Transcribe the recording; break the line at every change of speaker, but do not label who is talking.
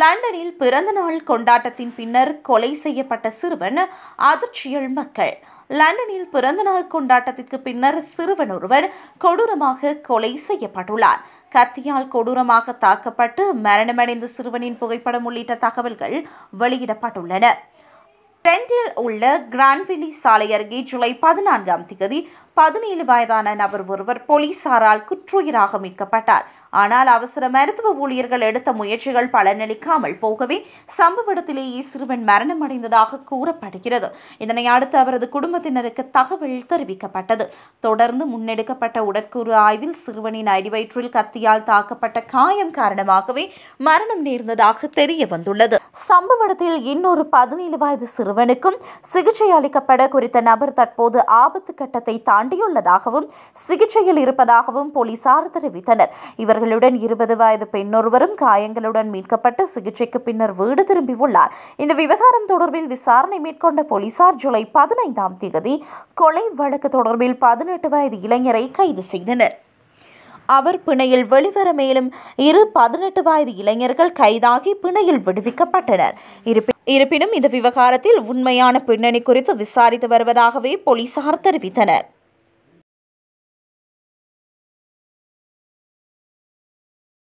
லண்டனில் பிறந்த நாள் கொண்டாட்டத்தின் பின்னர் கொலை செய்யப்பட்ட சிறுவன் அதிர்ச்சியல் மக்கள் லண்டனில் பிறந்தநாள் கொண்டாட்டத்திற்கு பின்னர் சிறுவன் ஒருவர் கொடூரமாக கொலை செய்யப்பட்டுள்ளார் கத்தியால் கொடூரமாக தாக்கப்பட்டு மரணமடைந்த சிறுவனின் புகைப்படம் உள்ளிட்ட தகவல்கள் வெளியிடப்பட்டுள்ளன டென்டில் உள்ள கிரான்விலி சாலை அருகே ஜூலை பதினான்காம் திகதி பதினேழு வயதான நபர் ஒருவர் போலீசாரால் குற்றுயிராக மீட்கப்பட்டார் ஆனால் அவசர மருத்துவ ஊழியர்கள் எடுத்த முயற்சிகள் பலனளிக்காமல் போகவே சம்பவ இடத்திலேயே சிறுவன் மரணமடைந்ததாக கூறப்படுகிறது இதனை அடுத்து அவரது குடும்பத்தினருக்கு தகவல் தெரிவிக்கப்பட்டது தொடர்ந்து முன்னெடுக்கப்பட்ட உடற்கூறு ஆய்வில் சிறுவனின் அடிவயிற்றில் கத்தியால் தாக்கப்பட்ட காயம் காரணமாகவே மரணம் நேர்ந்ததாக தெரிய வந்துள்ளது சம்பவ இடத்தில் இன்னொரு பதினேழு வயது சிறு ஒருவனுக்கும் சிகிச்சை அளிக்கப்பட குறித்த நபர் தற்போது ஆபத்து கட்டத்தை தாண்டியுள்ளதாகவும் சிகிச்சையில் இருப்பதாகவும் போலீசார் தெரிவித்தனர் இவர்களுடன் இருபது வயது பெண்ணொருவரும் காயங்களுடன் மீட்கப்பட்டு சிகிச்சைக்கு பின்னர் வீடு திரும்பியுள்ளார் இந்த விவகாரம் தொடர்பில் விசாரணை மேற்கொண்ட போலீசார் ஜூலை பதினைந்தாம் தேதி கொலை வழக்கு தொடர்பில் பதினெட்டு வயது இளைஞரை கைது செய்தனர் அவர் பிணையில் வெளிவர மேலும் இரு பதினெட்டு வயது இளைஞர்கள் கைதாகி பிணையில் விடுவிக்கப்பட்டனர் இருப்பினும் இருப்பினும் இந்த விவகாரத்தில் உண்மையான பின்னணி குறித்து விசாரித்து வருவதாகவே போலீசார் தெரிவித்தனர்